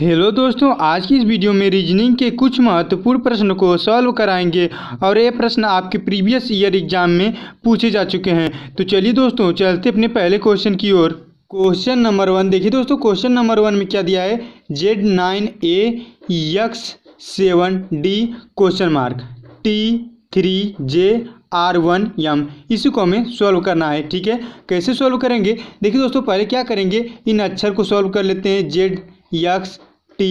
hello दोस्तों आज की इस वीडियो में रीजनिंग के कुछ महत्वपूर्ण प्रश्न को सॉल्व कराएंगे और ये प्रश्न आपके प्रीवियस ईयर एग्जाम में पूछे जा चुके हैं तो चलिए दोस्तों चलते अपने पहले क्वेश्चन की ओर क्वेश्चन नंबर वन देखिए दोस्तों क्वेश्चन नंबर वन में क्या दिया है Z nine A X seven D question mark T three J R one M इसी को हमें सॉल्व करना है ठीक है कैसे सॉल्व करेंगे देखिए दोस्तों पहले क्या करेंगे इन अक्षर को सॉल्व कर लेते हैं जेड यक्स टी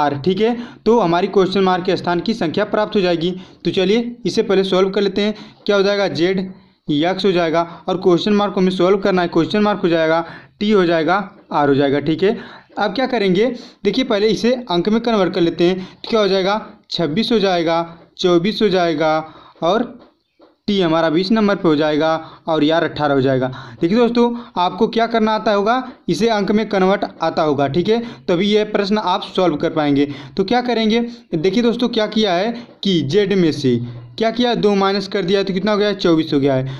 आर ठीक है तो हमारी क्वेश्चन मार्क के स्थान की संख्या प्राप्त हो जाएगी तो चलिए इसे पहले सॉल्व कर लेते हैं क्या हो जाएगा जेड यक्स हो जाएगा और क्वेश्चन मार्क को हमें सॉल्व करना है क्वेश्चन मार्क हो जाएगा टी हो जाएगा आर हो जाएगा ठीक है अब क्या करेंगे देखिए पहले इसे अंक में कन्वर्ट कर लेते हैं तो क्या हो जाएगा छब्बीस हो जाएगा चौबीस हो जाएगा और टी हमारा बीस नंबर पे हो जाएगा और यार अट्ठारह हो जाएगा देखिए दोस्तों आपको क्या करना आता होगा इसे अंक में कन्वर्ट आता होगा ठीक है तभी यह प्रश्न आप सॉल्व कर पाएंगे तो क्या करेंगे देखिए दोस्तों क्या किया है कि जेड में से क्या किया दो माइनस कर दिया तो कितना हो गया है चौबीस हो गया है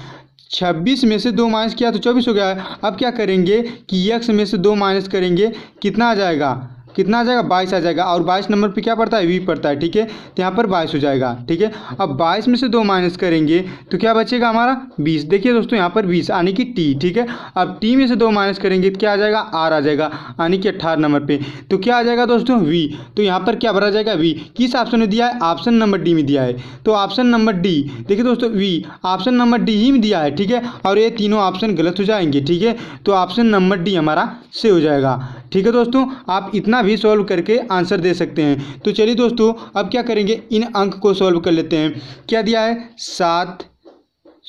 छब्बीस में से दो माइनस किया तो चौबीस हो गया है अब क्या करेंगे कि यक्स में से दो माइनस करेंगे कितना आ जाएगा कितना आ जाएगा बाईस आ जाएगा और बाईस नंबर पर क्या पड़ता है वी पड़ता है ठीक है तो यहाँ पर बाईस हो जाएगा ठीक है अब बाईस में से दो माइनस करेंगे तो क्या बचेगा हमारा बीस देखिए दोस्तों यहाँ पर बीस यानी कि टी ठीक है अब टी में से दो माइनस करेंगे तो क्या आ जाएगा आर आ जाएगा यानी कि अट्ठारह नंबर पर तो क्या आ जाएगा दोस्तों वी तो यहाँ पर क्या भरा जाएगा वी किस ऑप्शन में दिया है ऑप्शन नंबर डी में दिया है तो ऑप्शन नंबर डी देखिए दोस्तों वी ऑप्शन नंबर डी ही में दिया है ठीक है और ये तीनों ऑप्शन गलत हो जाएंगे ठीक है तो ऑप्शन नंबर डी हमारा से हो जाएगा ठीक है दोस्तों आप इतना भी सॉल्व करके आंसर दे सकते हैं तो चलिए दोस्तों अब क्या करेंगे इन अंक को सॉल्व कर लेते हैं क्या दिया है सात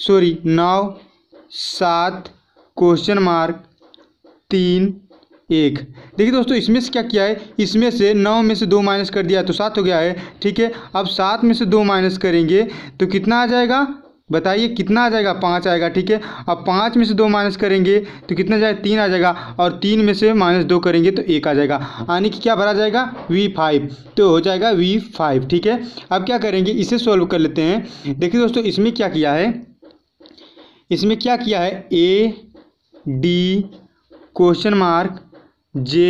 सॉरी नौ सात क्वेश्चन मार्क तीन एक देखिए दोस्तों इसमें से क्या किया है इसमें से नौ में से दो माइनस कर दिया तो सात हो गया है ठीक है अब सात में से दो माइनस करेंगे तो कितना आ जाएगा बताइए कितना आ जाएगा पाँच आएगा ठीक है अब पाँच में से दो माइनस करेंगे तो कितना जाएगा तीन आ जाएगा और तीन में से माइनस दो करेंगे तो एक आ जाएगा यानी कि क्या भरा जाएगा वी फाइव तो हो जाएगा वी फाइव ठीक है अब क्या करेंगे इसे सॉल्व कर लेते हैं देखिए दोस्तों इसमें क्या किया है इसमें क्या किया है A D question mark J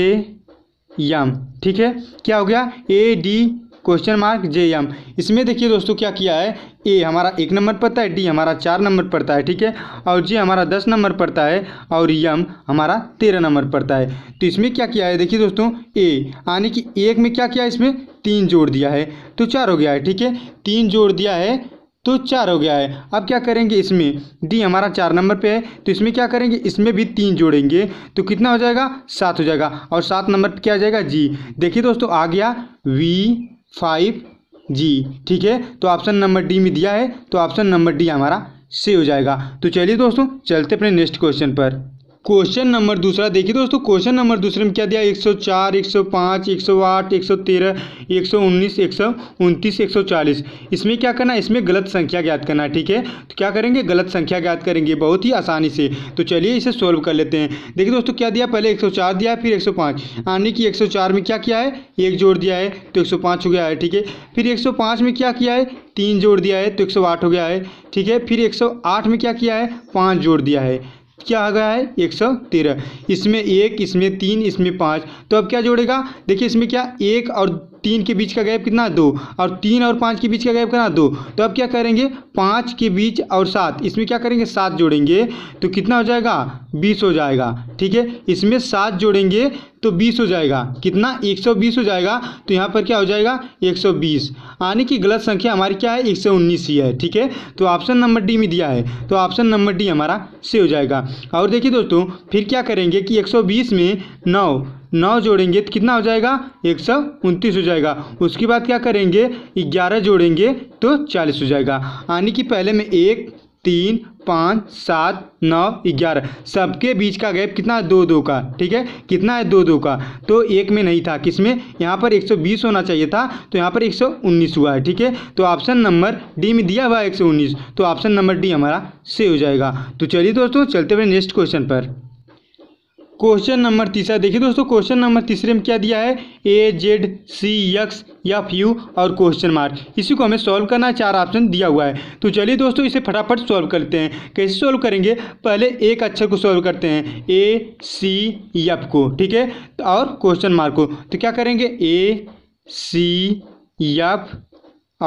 M ठीक है क्या हो गया A D question mark J M इसमें देखिए दोस्तों क्या किया है ए हमारा एक नंबर पड़ता है डी हमारा चार नंबर पड़ता है ठीक है और जे हमारा दस नंबर पड़ता है और यम हमारा तेरह नंबर पड़ता है तो इसमें क्या किया है देखिए दोस्तों ए यानी कि एक में क्या किया है इसमें तीन जोड़ दिया है तो चार हो गया है ठीक है तीन जोड़ दिया है तो चार हो गया है अब क्या करेंगे इसमें डी हमारा चार नंबर पे है तो इसमें क्या करेंगे इसमें भी तीन जोड़ेंगे तो कितना हो जाएगा सात हो जाएगा और सात नंबर पे क्या आ जाएगा जी देखिए दोस्तों आ गया वी फाइव जी ठीक है तो ऑप्शन नंबर डी में दिया है तो ऑप्शन नंबर डी हमारा सी हो जाएगा तो चलिए दोस्तों चलते अपने नेक्स्ट क्वेश्चन पर क्वेश्चन नंबर दूसरा देखिए दोस्तों क्वेश्चन नंबर दूसरे में क्या दिया 104, 105, 108, 113, 119, 129, 140 इसमें क्या करना है इसमें गलत संख्या ज्ञात करना है ठीक है तो क्या करेंगे गलत संख्या ज्ञात करेंगे बहुत ही आसानी से तो चलिए इसे सॉल्व कर लेते हैं देखिए दोस्तों क्या दिया पहले 104 दिया है फिर 105 यानी कि एक में क्या किया है एक जोड़ दिया है तो एक हो गया है ठीक है फिर एक में क्या किया है तीन जोड़ दिया है तो एक हो गया है ठीक है फिर एक में क्या किया है पाँच जोड़ दिया है क्या आ गया है एक सौ तेरह इसमें एक इसमें तीन इसमें पाँच तो अब क्या जोड़ेगा देखिए इसमें क्या एक और तीन के बीच का गैप कितना दो और तीन और पाँच के बीच का गैप कितना दो तो अब क्या करेंगे पाँच के बीच और सात इसमें क्या करेंगे सात जोड़ेंगे तो कितना हो जाएगा बीस हो जाएगा ठीक है इसमें सात जोड़ेंगे तो बीस हो जाएगा कितना एक सौ बीस हो जाएगा तो यहाँ पर क्या हो जाएगा एक सौ बीस आने की गलत संख्या हमारी क्या है एक सौ उन्नीस ही है ठीक है तो ऑप्शन नंबर डी में दिया है तो ऑप्शन नंबर डी हमारा से हो जाएगा और देखिए दोस्तों फिर क्या करेंगे कि एक सौ बीस में नौ नौ जोड़ेंगे तो कितना हो जाएगा एक सौ उनतीस हो जाएगा उसके बाद क्या करेंगे ग्यारह जोड़ेंगे तो चालीस हो जाएगा यानी कि पहले में एक तीन पाँच सात नौ ग्यारह सबके बीच का गैप कितना है दो दो का ठीक है कितना है दो दो का तो एक में नहीं था किसमें यहाँ पर 120 होना चाहिए था तो यहाँ पर 119 हुआ है ठीक है तो ऑप्शन नंबर डी में दिया हुआ है 119 तो ऑप्शन नंबर डी हमारा से हो जाएगा तो चलिए दोस्तों चलते हुए नेक्स्ट क्वेश्चन पर क्वेश्चन नंबर तीसरा देखिए दोस्तों क्वेश्चन नंबर तीसरे में क्या दिया है ए जेड सी यक्स या यू और क्वेश्चन मार्क इसी को हमें सॉल्व करना चार ऑप्शन दिया हुआ है तो चलिए दोस्तों इसे फटाफट सॉल्व करते हैं कैसे सॉल्व करेंगे पहले एक अक्षर को सॉल्व करते हैं ए सी एफ को ठीक है तो और क्वेश्चन मार्क को तो क्या करेंगे ए सी यफ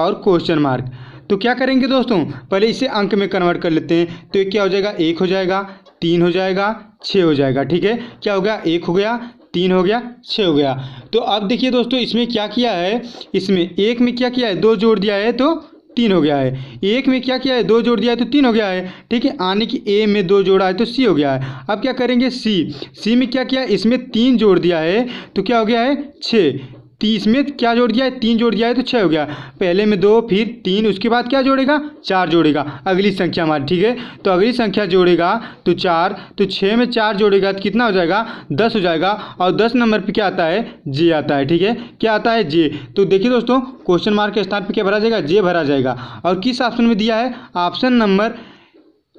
और क्वेश्चन मार्क तो क्या करेंगे दोस्तों पहले इसे अंक में कन्वर्ट कर लेते हैं तो ये क्या हो जाएगा एक हो जाएगा तीन हो जाएगा छः हो जाएगा ठीक है क्या हो गया एक हो गया तीन हो गया छः हो गया तो अब देखिए दोस्तों इसमें क्या किया है इसमें एक में क्या किया है दो जोड़ दिया है तो तीन हो गया है एक में क्या किया है दो जोड़ दिया है तो तीन हो गया है ठीक है आने की ए में दो जोड़ा है तो सी हो गया है अब क्या करेंगे सी सी में क्या किया है इसमें तीन जोड़ दिया है तो क्या हो गया है छः तीस में क्या जोड़ दिया है तीन जोड़ दिया है तो छः हो गया पहले में दो फिर तीन उसके बाद क्या जोड़ेगा चार जोड़ेगा अगली संख्या हमारी ठीक है तो अगली संख्या जोड़ेगा तो चार तो छः में चार जोड़ेगा तो कितना हो जाएगा दस हो जाएगा और दस नंबर पर क्या आता है जे आता है ठीक है क्या आता है जे तो देखिए दोस्तों क्वेश्चन मार्क के स्थान पर क्या भरा जाएगा जे भरा जाएगा और किस ऑप्शन में दिया है ऑप्शन नंबर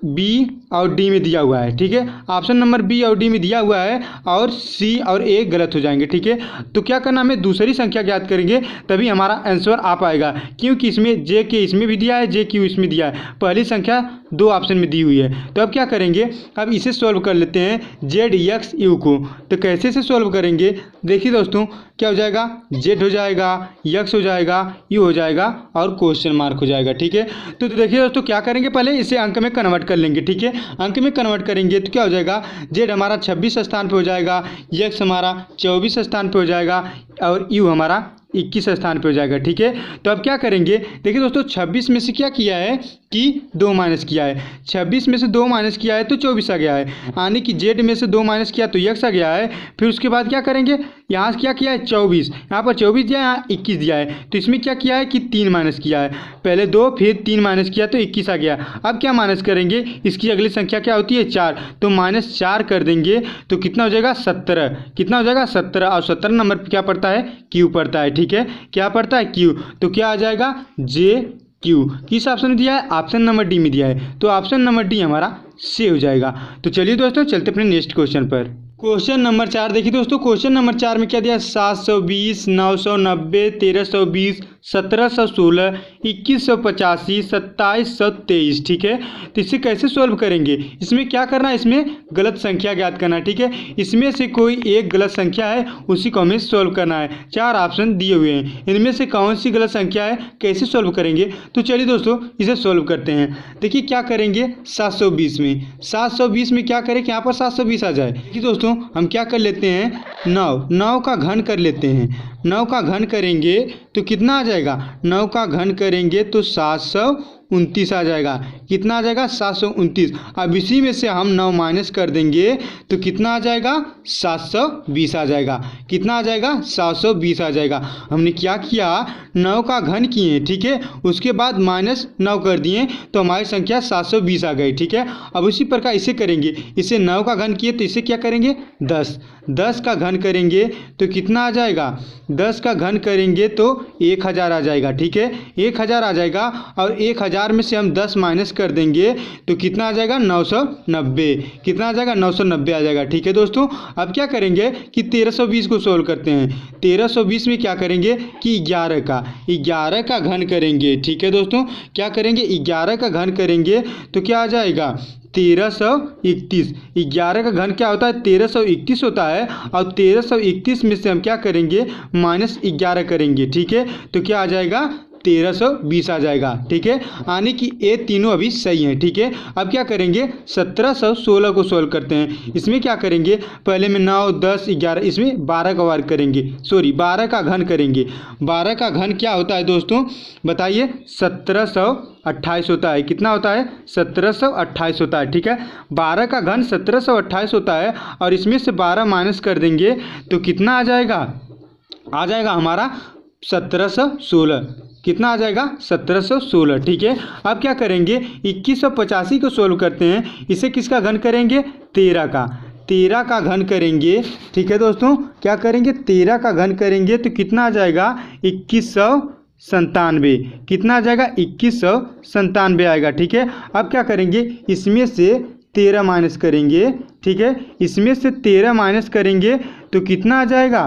बी और डी में दिया हुआ है ठीक है ऑप्शन नंबर बी और डी में दिया हुआ है और सी और ए गलत हो जाएंगे ठीक है तो क्या करना हमें दूसरी संख्या ज्ञात करेंगे तभी हमारा आंसर आ पाएगा क्योंकि इसमें जे के इसमें भी दिया है जे क्यू इसमें दिया है पहली संख्या दो ऑप्शन में दी हुई है तो अब क्या करेंगे अब इसे सॉल्व कर लेते हैं जेड यक्स यू को तो कैसे इसे सॉल्व करेंगे देखिए दोस्तों क्या हो जाएगा जेड हो जाएगा यक्स हो जाएगा यू हो जाएगा और क्वेश्चन मार्क हो जाएगा ठीक है तो, तो देखिए दोस्तों क्या करेंगे पहले इसे अंक में कन्वर्ट कर लेंगे ठीक है अंक में कन्वर्ट करेंगे तो क्या हो जाएगा जेड हमारा छब्बीस स्थान पर हो जाएगा यक्स हमारा चौबीस स्थान पर हो जाएगा और यू हमारा इक्कीस स्थान पे हो जाएगा ठीक है तो अब क्या करेंगे देखिए दोस्तों छब्बीस में से क्या किया है कि दो माइनस किया है छब्बीस में से दो माइनस किया है तो चौबीस आ गया है यानी कि जेड में से दो माइनस किया तो यक्स आ गया है फिर उसके बाद क्या करेंगे यहाँ से क्या किया है चौबीस यहाँ पर चौबीस दिया यहाँ इक्कीस दिया है तो इसमें क्या किया है कि तीन माइनस किया है पहले दो फिर तीन माइनस किया तो इक्कीस आ गया अब क्या माइनस करेंगे इसकी अगली संख्या क्या होती है चार तो माइनस चार कर देंगे तो कितना हो जाएगा सत्रह कितना हो जाएगा सत्रह और सत्रह नंबर पर क्या पड़ता है क्यू पड़ता है ठीक ठीक है क्या पड़ता है क्यू तो क्या आ जाएगा जे क्यू किस ऑप्शन में दिया है ऑप्शन नंबर डी में दिया है तो ऑप्शन नंबर डी हमारा सी हो जाएगा तो चलिए दोस्तों चलते अपने नेक्स्ट क्वेश्चन पर क्वेश्चन नंबर चार देखिए दोस्तों क्वेश्चन नंबर चार में क्या दिया सात सौ बीस नौ सौ नब्बे तेरह सौ बीस सत्रह सौ सोलह इक्कीस सौ पचासी सत्ताईस सौ तेईस ठीक है तो इसे कैसे सॉल्व करेंगे इसमें क्या करना है इसमें गलत संख्या ज्ञात करना ठीक है इसमें से कोई एक गलत संख्या है उसी को हमें सॉल्व करना है चार ऑप्शन दिए हुए हैं इनमें से कौन सी गलत संख्या है कैसे सॉल्व करेंगे तो चलिए दोस्तों इसे सॉल्व करते हैं देखिए क्या करेंगे बीस में बीस में क्या करें कि यहाँ पर बीस आ जाए देखिए दोस्तों हम क्या कर लेते हैं नौ नौ का घन कर लेते हैं नौ का घन करेंगे तो कितना आ जाएगा नौ का घन करेंगे तो सात सौ उनतीस आ जाएगा कितना आ जाएगा सात सौ उनतीस अब इसी में से हम नौ माइनस कर देंगे तो कितना आ जाएगा सात सौ बीस आ जाएगा कितना आ जाएगा सात सौ बीस आ जाएगा हमने क्या किया नौ का घन किए ठीक है उसके बाद माइनस नौ कर दिए तो हमारी संख्या सात सौ बीस आ गई ठीक है अब उसी प्रकार इसे करेंगे इसे नौ का घन किए तो इसे क्या करेंगे दस दस का घन करेंगे तो कितना आ जाएगा दस का घन करेंगे तो एक हज़ार आ जाएगा ठीक है एक हज़ार आ जाएगा और एक हज़ार हज़ार में से हम दस माइनस कर देंगे तो कितना आ जाएगा नौ सौ नब्बे कितना आ जाएगा नौ सौ नब्बे आ जाएगा ठीक है दोस्तों अब क्या करेंगे कि तेरह सौ बीस को सोल्व करते हैं तेरह सौ बीस में क्या करेंगे कि ग्यारह का ग्यारह का घन करेंगे ठीक है दोस्तों क्या करेंगे ग्यारह का घन करेंगे तो क्या आ जाएगा तेरह सौ इकतीस ग्यारह का घन क्या होता है तेरह सौ इकतीस होता है और तेरह सौ इकतीस में से हम क्या करेंगे माइनस ग्यारह करेंगे ठीक है तो क्या आ जाएगा तेरह सौ बीस आ जाएगा ठीक है आने की ये तीनों अभी सही है ठीक है अब क्या करेंगे सत्रह सौ सोलह को सोल्व करते हैं इसमें क्या करेंगे पहले में नौ दस ग्यारह इसमें बारह का वर्ग करेंगे सॉरी बारह का घन करेंगे बारह का घन क्या होता है दोस्तों बताइए सत्रह सौ अट्ठाईस होता है कितना होता है सत्रह सौ अट्ठाईस होता है ठीक है बारह का घन सत्रह सौ अट्ठाईस होता है और इसमें से बारह माइनस कर देंगे तो कितना आ जाएगा आ जाएगा हमारा सत्रह सौ सोलह कितना आ जाएगा 1716 ठीक है अब क्या करेंगे इक्कीस को सोल्व करते हैं इसे किसका घन करेंगे तेरह का तेरह का घन करेंगे ठीक है दोस्तों क्या करेंगे तेरह का घन करेंगे तो कितना आ जाएगा इक्कीस सौ संतानवे कितना आ जाएगा इक्कीस सौ संतानवे आएगा ठीक है अब क्या करेंगे इसमें से तेरह माइनस करेंगे ठीक है इसमें से तेरह माइनस करेंगे तो कितना आ जाएगा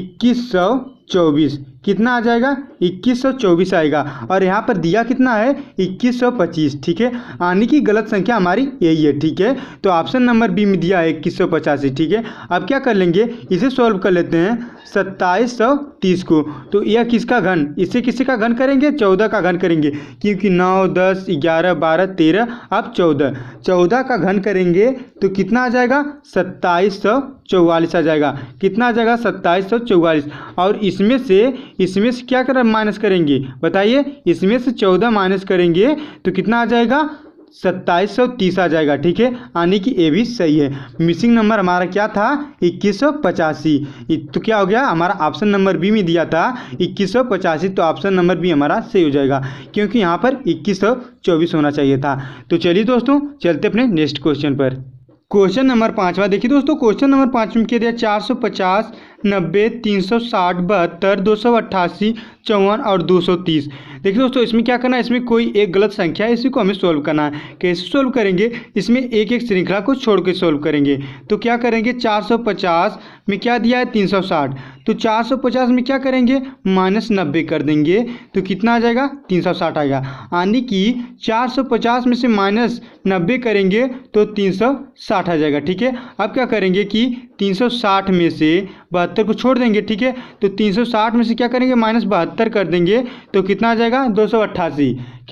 इक्कीस सौ चौबीस कितना आ जाएगा इक्कीस सौ चौबीस आएगा और यहाँ पर दिया कितना है इक्कीस सौ पच्चीस ठीक है आने की गलत संख्या हमारी यही है ठीक है तो ऑप्शन नंबर बी में दिया है इक्कीस सौ पचासी ठीक है अब क्या कर लेंगे इसे सॉल्व कर लेते हैं सत्ताईस सौ तीस को तो यह किसका घन इसे किसी का घन करेंगे चौदह का घन करेंगे क्योंकि नौ दस ग्यारह बारह तेरह अब चौदह चौदह का घन करेंगे तो कितना आ जाएगा सत्ताईस सौ चौवालीस आ जाएगा कितना आ जाएगा सत्ताईस सौ चौवालीस और इसमें से इसमें से क्या कर माइनस करेंगे बताइए इसमें से चौदह माइनस करेंगे तो कितना आ जाएगा सत्ताईस सौ तीस आ जाएगा ठीक है यानी कि ए भी सही है मिसिंग नंबर हमारा क्या था इक्कीस सौ पचासी तो क्या हो गया हमारा ऑप्शन नंबर बी में दिया था इक्कीस सौ पचासी तो ऑप्शन नंबर बी हमारा सही हो जाएगा क्योंकि यहाँ पर इक्कीस सौ चौबीस होना चाहिए था तो चलिए दोस्तों चलते अपने नेक्स्ट क्वेश्चन पर क्वेश्चन नंबर पाँचवा देखिए दोस्तों क्वेश्चन नंबर पाँच में क्या दिया चार सौ पचास नब्बे तीन सौ साठ बहत्तर दो सौ अट्ठासी चौवन और दो सौ तीस देखिए दोस्तों इसमें क्या करना है इसमें कोई एक गलत संख्या है इसी को हमें सोल्व करना है कैसे सोल्व करेंगे इसमें एक एक श्रृंखला को छोड़ के सोल्व करेंगे तो क्या करेंगे चार सौ पचास में क्या दिया है तीन सौ साठ तो चार सौ पचास में क्या करेंगे माइनस नब्बे कर देंगे तो कितना आ जाएगा तीन सौ साठ आएगा यानी कि चार सौ पचास में से माइनस नब्बे करेंगे तो तीन सौ साठ आ जाएगा ठीक है अब क्या करेंगे कि 360 में से बहत्तर को छोड़ देंगे ठीक है तो 360 में से क्या करेंगे माइनस बहत्तर कर देंगे तो कितना आ जाएगा दो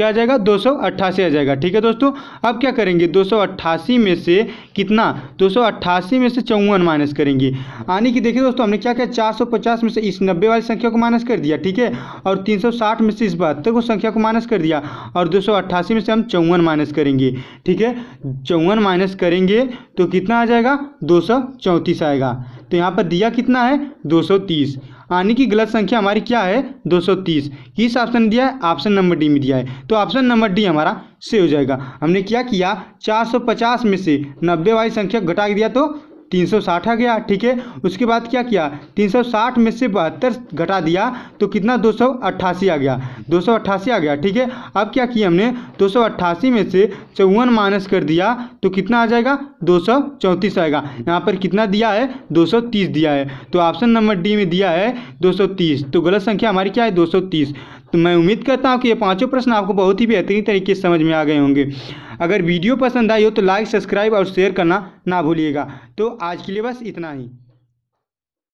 क्या आ जाएगा दो सौ अट्ठासी आ जाएगा ठीक है दोस्तों अब क्या करेंगे दो सौ अट्ठासी में से कितना दो सौ अट्ठासी में से चौवन माइनस करेंगे यानी कि देखिए दोस्तों हमने क्या किया चार सौ पचास में से इस नब्बे वाली संख्या को माइनस कर दिया ठीक है और तीन सौ साठ में से इस बहत्तर को संख्या को माइनस कर दिया और दो सौ अट्ठासी में से हम चौवन माइनस करेंगे ठीक है चौवन माइनस करेंगे तो कितना आ जाएगा दो सौ चौंतीस आएगा तो यहाँ पर दिया कितना है दो सौ तीस आने की गलत संख्या हमारी क्या है 230 किस ऑप्शन दिया है ऑप्शन नंबर डी में दिया है तो ऑप्शन नंबर डी हमारा से हो जाएगा हमने क्या किया 450 में से नब्बे वाली संख्या घटा के दिया तो तीन सौ साठ आ गया ठीक है उसके बाद क्या किया तीन सौ साठ में से बहत्तर घटा दिया तो कितना दो सौ अट्ठासी आ गया दो सौ अट्ठासी आ गया ठीक है अब क्या किया हमने दो सौ अट्ठासी में से चौवन माइनस कर दिया तो कितना आ जाएगा दो सौ चौंतीस आएगा यहाँ पर कितना दिया है दो सौ तीस दिया है तो ऑप्शन नंबर डी में दिया है दो सौ तीस तो गलत संख्या हमारी क्या है दो सौ तीस तो मैं उम्मीद करता हूँ कि ये पाँचों प्रश्न आपको बहुत ही बेहतरीन तरीके से समझ में आ गए होंगे अगर वीडियो पसंद आई हो तो लाइक सब्सक्राइब और शेयर करना ना भूलिएगा तो आज के लिए बस इतना ही